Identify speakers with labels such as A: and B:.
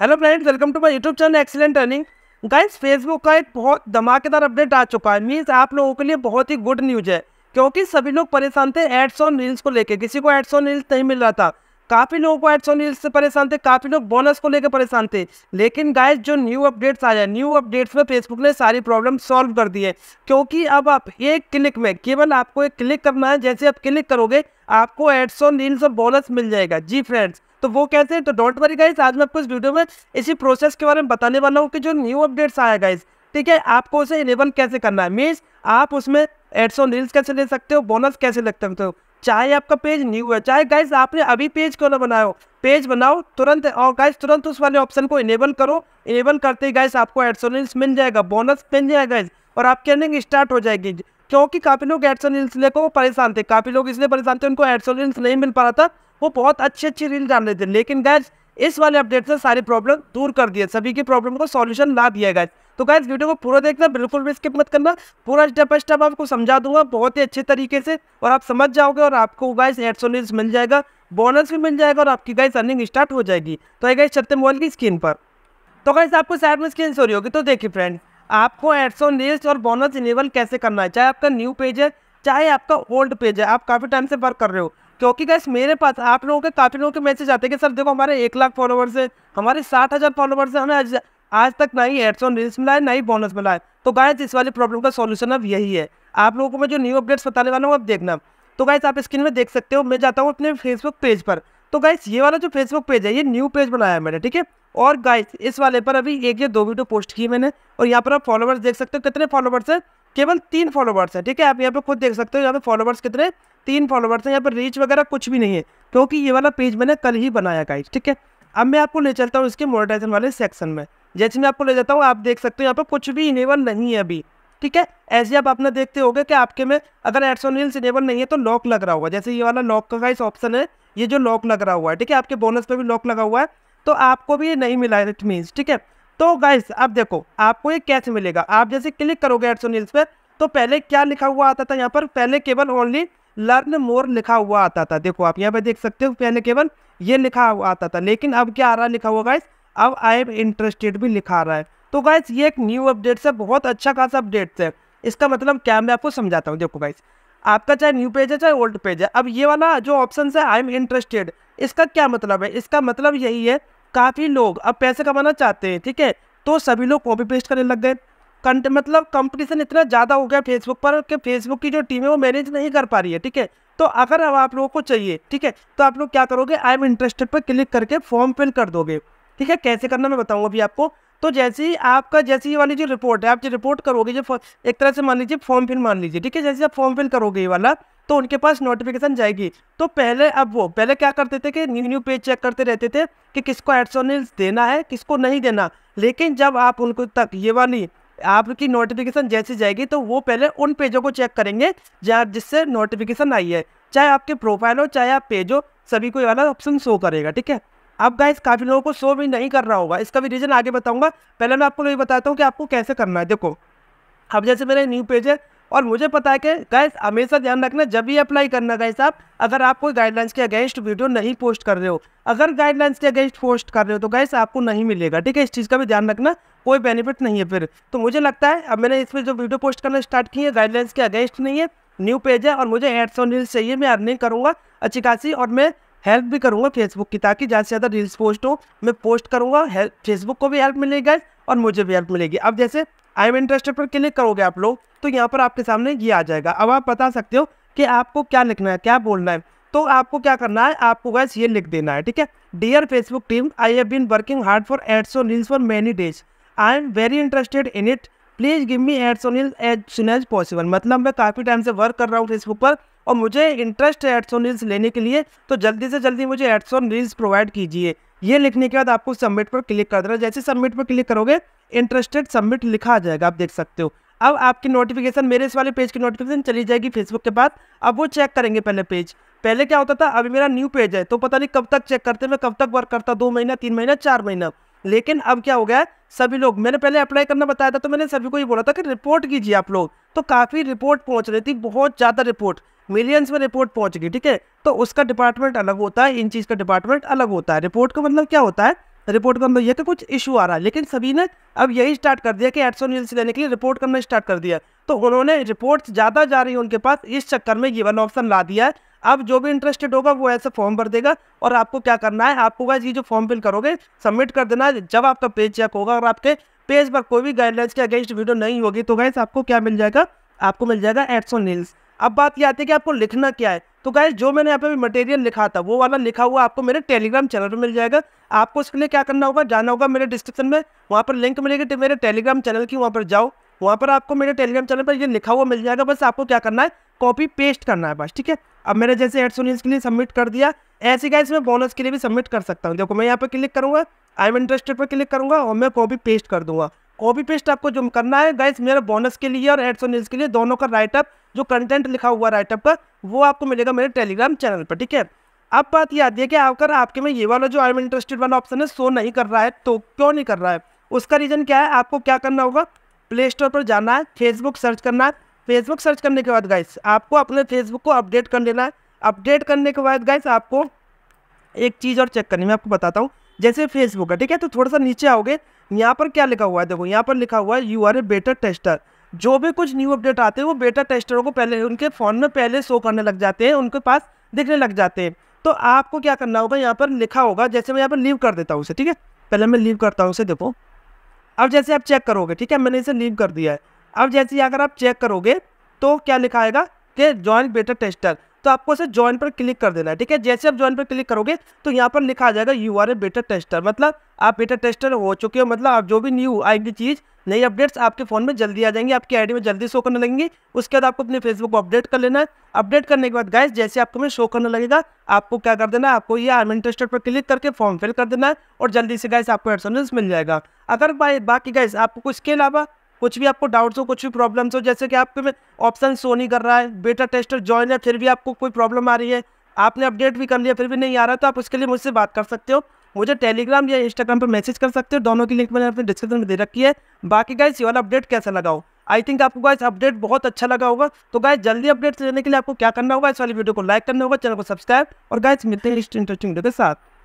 A: hello friends welcome to my YouTube channel excellent earning guys Facebook का एक बहुत धमाकेदार अपडेट आ चुका है मीन्स आप लोगों के लिए बहुत ही गुड न्यूज है क्योंकि सभी लोग परेशान थे एड्स ऑन रील्स को लेकर किसी को एड्स ऑन रील्स नहीं मिल रहा था काफ़ी लोगों को एड्स ऑन रील्स से परेशान थे काफ़ी लोग बोनस को लेकर परेशान थे लेकिन गाइस जो न्यू अपडेट्स आया न्यू अपडेट्स में फेसबुक ने सारी प्रॉब्लम सॉल्व कर दी है क्योंकि अब आप एक क्लिक में केवल आपको एक क्लिक करना है जैसे आप क्लिक करोगे आपको एड्स ऑन रील्स और बोनस मिल जाएगा जी फ्रेंड्स तो वो कैसे हैं तो डोंट वरी गाइज आज मैं आपको इस वीडियो में इसी प्रोसेस के बारे में बताने वाला हूँ कि जो न्यू अपडेट्स आया गाइज ठीक है आपको उसे इलेवन कैसे करना है मीन्स आप उसमें एड्स ऑन रील्स कैसे ले सकते हो बोनस कैसे ले सकते हो चाहे आपका पेज न्यू है चाहे गाइज आपने अभी पेज क्यों ना बनाया पेज बनाओ तुरंत और गाइज तुरंत उस वाले ऑप्शन को इनेबल करो इनेबल करते ही गाइज आपको एड्स ऑन रील्स मिल जाएगा बोनस मिल जाएगा गाइज और आपकी अर्निंग स्टार्ट हो जाएगी क्योंकि काफ़ी लोग एड्स ऑन रील्स लेकर परेशान थे काफ़ी लोग इसलिए परेशान थे उनको एड्स ऑन रील्स नहीं मिल पा रहा था वो बहुत अच्छी अच्छी रील डाल रहे थे लेकिन गैज इस वाले अपडेट से सारी प्रॉब्लम दूर कर दिए सभी की प्रॉब्लम को सॉल्यूशन ला दिया गया तो गाइज वीडियो को पूरा देखना बिल्कुल भी स्किप मत करना पूरा स्टेप बाई स्टेप आपको समझा दूंगा बहुत ही अच्छे तरीके से और आप समझ जाओगे और आपको गैस एड एड्सोनिस मिल जाएगा बोनस भी मिल जाएगा और आपकी गैस अर्निंग स्टार्ट हो जाएगी तो ये गाइज चलते मोबाइल की स्क्रीन पर तो गैस आपको साइड में स्क्रीन सॉरी होगी तो देखिए फ्रेंड आपको एड्सोनिस्ट और बोनस इनेबल कैसे करना है चाहे आपका न्यू पेज है चाहे आपका ओल्ड पेज है आप काफ़ी टाइम से वर्क कर रहे हो क्योंकि गैस मेरे पास आप लोगों के काफ़ी लोगों के मैसेज आते हैं कि सर देखो हमारे एक लाख फॉलोवर्स हैं हमारे साठ हज़ार फॉलोवर्स हैं हमें आज, आज तक ना ही एड्स ऑन रील्स मिला है ना ही बोनस मिला है तो गाय इस वाली प्रॉब्लम का सोल्यूशन अब यही है आप लोगों को मैं जो न्यू अपडेट्स बताने वाला हूँ अब देखना तो गायज आप स्क्रीन में देख सकते हो मैं जाता हूँ अपने फेसबुक पेज पर तो गाइस ये वाला जो फेसबुक पेज है ये न्यू पेज बनाया है मैंने ठीक है और गाइस इस वाले पर अभी एक या दो वीडियो पोस्ट की मैंने और यहाँ पर आप फॉलोवर्स देख सकते हो कितने फॉलोवर्स हैं केवल तीन फॉलोवर्स हैं ठीक है आप यहाँ पर खुद देख सकते हो यहाँ पर फॉलोवर्स कितने तीन फॉलोवर्स हैं यहाँ पर रीच वगैरह कुछ भी नहीं है क्योंकि ये वाला पेज मैंने कल ही बनाया गाइस ठीक है अब मैं आपको ले चलता हूँ इसके मोनेटाइजेशन वाले सेक्शन में जैसे मैं आपको ले जाता हूँ आप देख सकते हो यहाँ पर कुछ भी इनेबल नहीं है अभी ठीक है ऐसे आप अपने देखते होगे कि आपके में अगर एड्स ऑन रील्स इनेबल नहीं है तो लॉक लग रहा होगा जैसे ये वाला लॉक का गाइस ऑप्शन है ये जो लॉक लग रहा हुआ है ठीक है आपके बोनस पे भी लॉक लगा हुआ है तो आपको भी ये नहीं मिला है इट मीन्स ठीक है तो गाइस अब देखो आपको ये कैसे मिलेगा आप जैसे क्लिक करोगे एड्स एडसोनील्स पर तो पहले क्या लिखा हुआ आता था यहाँ पर पहले केवल ओनली लर्न मोर लिखा हुआ आता था देखो आप यहाँ पर देख सकते हो पहले केवल ये लिखा हुआ आता था लेकिन अब क्या आ रहा लिखा हुआ गाइस अब आई एम इंटरेस्टेड भी लिखा रहा है तो गाइस ये एक न्यू अपडेट्स है बहुत अच्छा खासा अपडेट्स है इसका मतलब क्या मैं आपको समझाता हूँ देखो गाइस आपका चाहे न्यू पेज है चाहे ओल्ड पेज है अब ये वाला जो ऑप्शन है आई एम इंटरेस्टेड इसका क्या मतलब है इसका मतलब यही है काफ़ी लोग अब पैसे कमाना चाहते हैं ठीक है तो सभी लोग कॉपी पेस्ट करने लग गए कंट मतलब कंपटीशन इतना ज़्यादा हो गया फेसबुक पर कि फेसबुक की जो टीम है वो मैनेज नहीं कर पा रही है ठीक है तो अगर अब आप लोगों को चाहिए ठीक है तो आप लोग क्या करोगे आई एम इंटरेस्टेड पर क्लिक करके फॉर्म फिल कर दोगे ठीक है कैसे करना मैं बताऊँगा अभी आपको तो जैसे ही आपका जैसे ये वाली जो रिपोर्ट है आप जो रिपोर्ट करोगे जो एक तरह से मान लीजिए फॉर्म फिल मान लीजिए ठीक है जैसे आप फॉर्म फिल करोगे ये वाला तो उनके पास नोटिफिकेशन जाएगी तो पहले अब वो पहले क्या करते थे कि न्यू न्यू पेज चेक करते रहते थे कि किसको एडसोनेल्स देना है किसको नहीं देना लेकिन जब आप उनको तक ये वाली आपकी नोटिफिकेशन जैसी जाएगी तो वो पहले उन पेजों को चेक करेंगे जहाँ जिससे नोटिफिकेशन आई है चाहे आपके प्रोफाइल हो चाहे आप पेज हो सभी को ये वाला ऑप्शन शो करेगा ठीक है अब गाइस काफ़ी लोगों को शो भी नहीं कर रहा होगा इसका भी रीज़न आगे बताऊंगा पहले मैं आपको ये बताता हूँ कि आपको कैसे करना है देखो अब जैसे मेरा न्यू पेज है और मुझे पता है कि गैस हमेशा ध्यान रखना जब भी अप्लाई करना गैस आप अगर आप कोई गाइडलाइंस के अगेंस्ट वीडियो नहीं पोस्ट कर रहे हो अगर गाइडलाइंस के अगेंस्ट पोस्ट कर रहे हो तो गैस आपको नहीं मिलेगा ठीक है इस चीज़ का भी ध्यान रखना कोई बेनिफिट नहीं है फिर तो मुझे लगता है अब मैंने इस पर जो वीडियो पोस्ट करना स्टार्ट की है गाइडलाइंस के अगेंस्ट नहीं है न्यू पेज है और मुझे एड्स और रील्स चाहिए मैं अर्निंग करूँगा अच्छी खासी और मैं हेल्प भी करूँगा फेसबुक की ताकि ज़्यादा से ज़्यादा रील्स पोस्ट हो मैं पोस्ट करूँगा फेसबुक को भी हेल्प मिलेगी और मुझे भी हेल्प मिलेगी अब जैसे आई एम इंटरेस्टेड पर क्लिक करोगे आप लोग तो यहाँ पर आपके सामने ये आ जाएगा अब आप बता सकते हो कि आपको क्या लिखना है क्या बोलना है तो आपको क्या करना है आपको गैस ये लिख देना है ठीक है dear Facebook team I have been working hard for ads on reels for many days I am very interested in it please give me ads on reels as soon as possible मतलब मैं काफ़ी time से work कर रहा हूँ Facebook पर और मुझे इंटरेस्ट है एड्स ऑन रील्स लेने के लिए तो जल्दी से जल्दी मुझे एड्स ऑन रील्स प्रोवाइड कीजिए ये लिखने के बाद आपको सबमिट पर क्लिक कर देना जैसे सबमिट पर क्लिक करोगे इंटरेस्टेड सबमिट लिखा आ जाएगा आप देख सकते हो अब आपकी नोटिफिकेशन मेरे इस वाले पेज की नोटिफिकेशन चली जाएगी फेसबुक के बाद अब वो चेक करेंगे पहले पेज पहले क्या होता था अभी मेरा न्यू पेज है तो पता नहीं कब तक चेक करते मैं कब तक वर्क करता दो महीना तीन महीना चार महीना लेकिन अब क्या हो गया सभी लोग मैंने पहले अप्लाई करना बताया था तो मैंने सभी को ये बोला था कि रिपोर्ट कीजिए आप लोग तो काफ़ी रिपोर्ट पहुंच रही थी बहुत ज़्यादा रिपोर्ट मिलियंस में रिपोर्ट पहुंच गई ठीक है तो उसका डिपार्टमेंट अलग होता है इन चीज़ का डिपार्टमेंट अलग होता है रिपोर्ट का मतलब क्या होता है रिपोर्ट का मतलब यह कि कुछ इशू आ रहा है लेकिन सभी ने अब यही स्टार्ट कर दिया कि एडसोन हिल्स लेने के लिए रिपोर्ट करना स्टार्ट कर दिया तो उन्होंने रिपोर्ट्स ज़्यादा जा रही है उनके पास इस चक्कर में ये वाला ऑप्शन ला दिया है अब जो भी इंटरेस्टेड होगा वो ऐसे फॉर्म भर देगा और आपको क्या करना है आपको ये जो फॉर्म फिल करोगे सबमिट कर देना जब आपका पेज चेक होगा और आपके पेज पर कोई भी गाइडलाइंस के अगेंस्ट वीडियो नहीं होगी तो गैस आपको क्या मिल जाएगा आपको मिल जाएगा एड्स ऑन नील्स अब बात ये आती है कि आपको लिखना क्या है तो गाय जो मैंने यहाँ पे मटेरियल लिखा था वो वाला लिखा हुआ आपको मेरे टेलीग्राम चैनल पर मिल जाएगा आपको इसके लिए क्या करना होगा जाना होगा मेरे डिस्क्रिप्शन में वहाँ पर लिंक मिलेगी मेरे टेलीग्राम चैनल की वहाँ पर जाओ वहाँ पर आपको मेरे टेलीग्राम चैनल पर ये लिखा हुआ मिल जाएगा बस आपको क्या करना है कॉपी पेस्ट करना है बस ठीक है अब मैंने जैसे एडसोनियस के लिए सबमिट कर दिया ऐसे गाइस मैं बोनस के लिए भी सबमिट कर सकता हूँ देखो मैं यहाँ पर क्लिक करूँगा आई एम इंटरेस्टेड पर क्लिक करूँगा और मैं कॉपी पेस्ट कर दूँगा कॉपी पेस्ट आपको जो करना है गाइस मेरे बोनस के लिए और एडसोनियस के लिए दोनों का राइटअप जो कंटेंट लिखा हुआ राइटअप का वो आपको मिलेगा मेरे टेलीग्राम चैनल पर ठीक है अब बात ये आती है कि आकर आपके में ये वाला जो आई एम इंटरेस्टेड वाला ऑप्शन है शो नहीं कर रहा है तो क्यों नहीं कर रहा है उसका रीज़न क्या है आपको क्या करना होगा प्ले स्टोर पर जाना है फेसबुक सर्च करना है फेसबुक सर्च करने के बाद गाइस आपको अपने फेसबुक को अपडेट कर लेना है अपडेट करने के बाद गाइस आपको एक चीज़ और चेक करनी मैं आपको बताता हूँ जैसे फेसबुक है ठीक है तो थोड़ा सा नीचे आओगे यहाँ पर क्या लिखा हुआ है देखो यहाँ पर लिखा हुआ है you are a better tester जो भी कुछ न्यू अपडेट आते हैं वो बेटा टेस्टरों को पहले उनके फ़ोन में पहले शो करने लग जाते हैं उनके पास दिखने लग जाते हैं तो आपको क्या करना होगा यहाँ पर लिखा होगा जैसे मैं यहाँ पर लीव कर देता हूँ उसे ठीक है पहले मैं लीव करता हूँ उसे देखो अब जैसे आप चेक करोगे ठीक है मैंने इसे लीव कर दिया है अब जैसे अगर आप चेक करोगे तो क्या लिखाएगा कि जॉइंट बेटर टेस्टर तो आपको इसे ज्वाइन पर क्लिक कर देना है ठीक है जैसे आप ज्वाइन पर क्लिक करोगे तो यहाँ पर लिखा आ जाएगा you are a better tester मतलब आप बेटर टेस्टर हो चुके हो मतलब आप जो भी न्यू आएगी चीज़ नई अपडेट्स आपके फ़ोन में जल्दी आ जाएंगी आपकी आईडी में जल्दी शो करने लगेंगी उसके बाद आपको अपने फेसबुक को अपडेट कर लेना है अपडेट करने के बाद गाइस जैसे आपको मैं शो करने लगेगा आपको क्या कर देना है आपको ये आई एम इंटरेस्टेड पर क्लिक करके फॉर्म फिल कर देना है और जल्दी से गाइस आपको एडसोनेंस मिल जाएगा अगर बाकी गाइस आपको इसके अलावा कुछ भी आपको डाउट्स हो कुछ भी प्रॉब्लम्स हो जैसे कि आपके में ऑप्शन शो नहीं कर रहा है बेटा टेस्टर ज्वाइन है फिर भी आपको कोई प्रॉब्लम आ रही है आपने अपडेट भी कर लिया फिर भी नहीं आ रहा तो आप उसके लिए मुझसे बात कर सकते हो मुझे टेलीग्राम या इंस्टाग्राम पर मैसेज कर सकते हो दोनों की लिंक मैंने अपने डिस्क्रिप्शन में दे रखी है बाकी गाइस ये वाला अपडेट कैसा लगाओ आई थिंक आपको गाइस अपडेट बहुत अच्छा लगा होगा तो गाइस जल्दी अपडेट लेने के लिए आपको क्या करना होगा इस वाली वीडियो को लाइक करना होगा चैनल को सब्सक्राइब और गाइस मिलते हैं इंटरेस्टिंग वीडियो के साथ